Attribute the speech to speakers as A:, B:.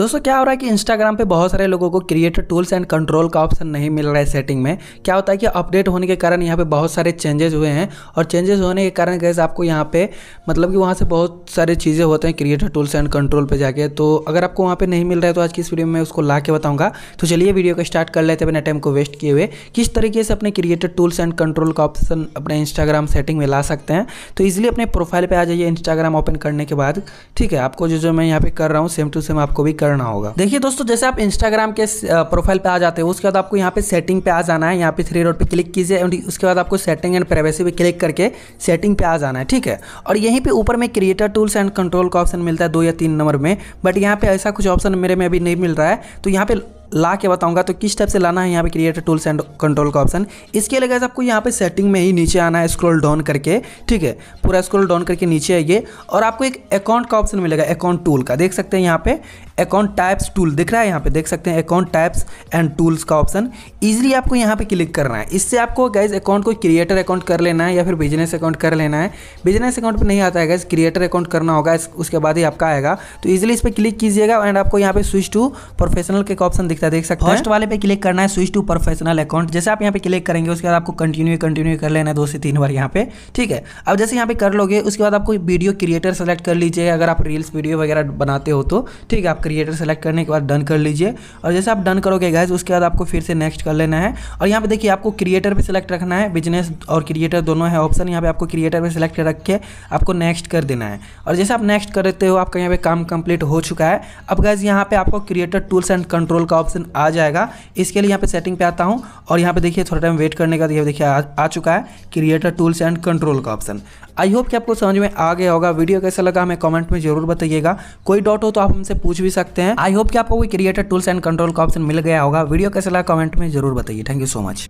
A: दोस्तों क्या हो रहा है कि इंस्टाग्राम पे बहुत सारे लोगों को क्रिएटर टूल्स एंड कंट्रोल का ऑप्शन नहीं मिल रहा है सेटिंग में क्या होता है कि अपडेट होने के कारण यहाँ पे बहुत सारे चेंजेस हुए हैं और चेंजेस होने के कारण गैस आपको यहाँ पे मतलब कि वहाँ से बहुत सारे चीज़ें होते हैं क्रिएटर टूल्स एंड कंट्रोल पर जाके तो अगर आपको वहाँ पर नहीं मिल रहा है तो आज की इस वीडियो में उसको ला के बताऊँगा तो चलिए वीडियो को स्टार्ट कर लेते हैं अपने टाइम को वेस्ट किए हुए किस तरीके से अपने क्रिएटर टूल्स एंड कंट्रोल का ऑप्शन अपने इंस्टाग्राम सेटिंग में ला सकते हैं तो इजिली अपने प्रोफाइल पर आ जाइए इंस्टाग्राम ओपन करने के बाद ठीक है आपको जो जो मैं यहाँ पर कर रहा हूँ सेम टू सेम आपको भी कर करना होगा देखिए दोस्तों जैसे आप इंस्टाग्राम के प्रोफाइल पे आ जाते हो उसके बाद आपको यहाँ पे सेटिंग पे आ जाना है यहाँ पे थ्री रोड पे क्लिक कीजिए उसके बाद आपको सेटिंग एंड प्राइवेसी पे क्लिक करके सेटिंग पे आ जाना है ठीक है और यहीं पे ऊपर में क्रिएटर टूल्स एंड कंट्रोल का ऑप्शन मिलता है दो या तीन नंबर में बट यहाँ पे ऐसा कुछ ऑप्शन मेरे में अभी नहीं मिल रहा है तो यहाँ पे ला के बताऊंगा तो किस टाइप से लाना है यहाँ पे क्रिएटर टूल्स एंड कंट्रोल का ऑप्शन इसके लिए गैस आपको यहाँ पे सेटिंग में ही नीचे आना है स्क्रॉल डाउन करके ठीक है पूरा स्क्रॉल डाउन करके नीचे आइए और आपको एक अकाउंट का ऑप्शन मिलेगा अकाउंट टूल का देख सकते हैं यहाँ पे अकाउंट टाइप्स टूल दिख रहा है यहाँ पे देख सकते हैं अकाउंट टाइप्स एंड टूल्स का ऑप्शन ईजिली आपको यहाँ पे क्लिक करना है इससे आपको गैस अकाउंट को क्रिएटर अकाउंट कर लेना है या फिर बिजनेस अकाउंट कर लेना है बिजनेस अकाउंट पर नहीं आता है गैस क्रिएटर अकाउंट करना होगा उसके बाद ही आपका आएगा तो ईजिली इस पर क्लिक कीजिएगा एंड आपको यहाँ पे स्विच टू प्रोफेशनल के ऑप्शन दिख दिखता है देख सकते हैं फर्स्ट वाले पे क्लिक करना है स्विच टू प्रोफेशनल अकाउंट जैसे आप यहाँ पे क्लिक करेंगे उसके बाद आपको कंटिन्यू कंटिन्यू कर लेना है दो से तीन बार यहाँ पे ठीक है अब जैसे यहाँ पे कर लोगे उसके बाद आपको वीडियो क्रिएटर सेलेक्ट कर लीजिए अगर आप रील्स वीडियो वगैरह बनाते हो तो ठीक है आप क्रिएटर सेलेक्ट करने के बाद डन कर लीजिए और जैसे आप डन करोगे गैस उसके बाद आपको फिर से नेक्स्ट कर लेना है और यहाँ पे देखिए आपको क्रिएटर भी सिलेक्ट रखना है बिजनेस और क्रिएटर दोनों है ऑप्शन यहाँ पे आपको क्रिएटर पे सिलेक्ट रख के आपको नेक्स्ट कर देना है और जैसे आप नेक्स्ट कर देते हो आपका यहाँ पे काम कंप्लीट हो चुका है अब गैस यहाँ पे आपको क्रिएटर टूल्स एंड कंट्रोल का ऑप्शन आ जाएगा इसके लिए यहाँ पे सेटिंग पे आता हूँ और यहाँ पे देखिए थोड़ा टाइम वेट करने का देखिए आ, आ चुका है क्रिएटर टूल्स एंड कंट्रोल का ऑप्शन आई होप कि आपको समझ में आ गया होगा वीडियो कैसा लगा हमें कमेंट में जरूर बताइएगा कोई डाउट हो तो आप हमसे पूछ भी सकते हैं आई होप कि आपको कोई क्रिएटर टूल्स एंड कंट्रोल का ऑप्शन मिल गया होगा वीडियो कैसा लगा कमेंट में जरूर बताइए थैंक यू सो मच